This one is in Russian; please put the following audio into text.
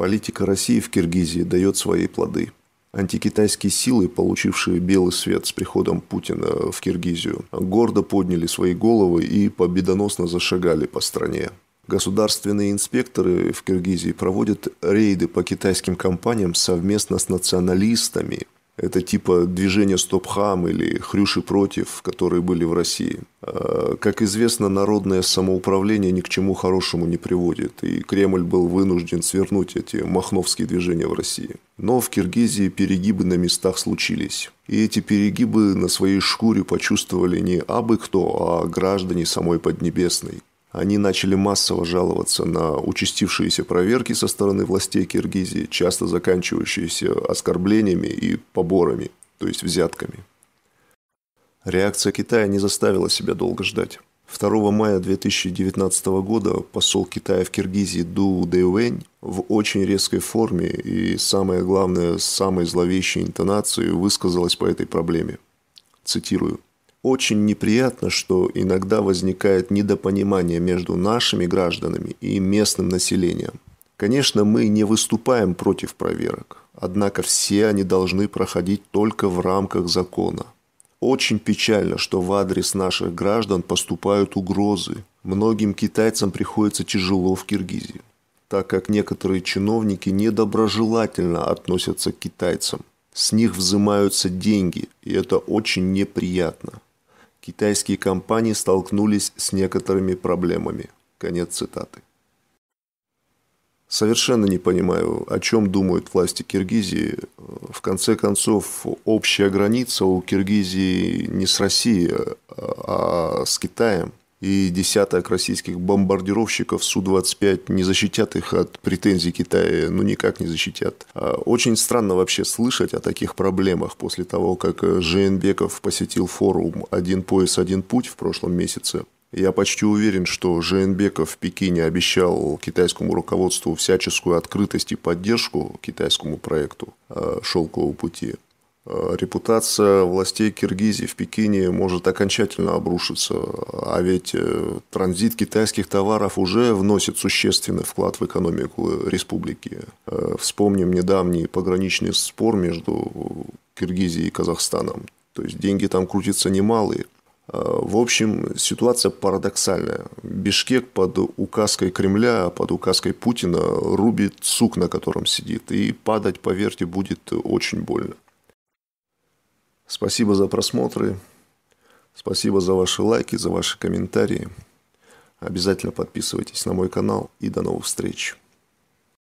Политика России в Киргизии дает свои плоды. Антикитайские силы, получившие белый свет с приходом Путина в Киргизию, гордо подняли свои головы и победоносно зашагали по стране. Государственные инспекторы в Киргизии проводят рейды по китайским компаниям совместно с националистами, это типа движения «Стопхам» или «Хрюши против», которые были в России. А, как известно, народное самоуправление ни к чему хорошему не приводит, и Кремль был вынужден свернуть эти махновские движения в России. Но в Киргизии перегибы на местах случились. И эти перегибы на своей шкуре почувствовали не абы кто, а граждане самой Поднебесной. Они начали массово жаловаться на участившиеся проверки со стороны властей Киргизии, часто заканчивающиеся оскорблениями и поборами, то есть взятками. Реакция Китая не заставила себя долго ждать. 2 мая 2019 года посол Китая в Киргизии Ду Дэйвэнь в очень резкой форме и, самое главное, с самой зловещей интонацией высказалась по этой проблеме. Цитирую. Очень неприятно, что иногда возникает недопонимание между нашими гражданами и местным населением. Конечно, мы не выступаем против проверок, однако все они должны проходить только в рамках закона. Очень печально, что в адрес наших граждан поступают угрозы. Многим китайцам приходится тяжело в Киргизии, так как некоторые чиновники недоброжелательно относятся к китайцам. С них взимаются деньги, и это очень неприятно китайские компании столкнулись с некоторыми проблемами. Конец цитаты. Совершенно не понимаю, о чем думают власти Киргизии. В конце концов, общая граница у Киргизии не с Россией, а с Китаем и десяток российских бомбардировщиков Су-25 не защитят их от претензий Китая, ну никак не защитят. А очень странно вообще слышать о таких проблемах после того, как э, Женбеков посетил форум «Один пояс, один путь» в прошлом месяце. Я почти уверен, что Женбеков в Пекине обещал китайскому руководству всяческую открытость и поддержку китайскому проекту э, «Шелкового пути». Э, репутация властей Киргизии в Пекине может окончательно обрушиться. А ведь э, транзит китайских товаров уже вносит существенный вклад в экономику республики. Э, вспомним недавний пограничный спор между Киргизией и Казахстаном. То есть деньги там крутятся немалые. В общем, ситуация парадоксальная. Бишкек под указкой Кремля, под указкой Путина рубит сук, на котором сидит. И падать, поверьте, будет очень больно. Спасибо за просмотры. Спасибо за ваши лайки, за ваши комментарии. Обязательно подписывайтесь на мой канал и до новых встреч.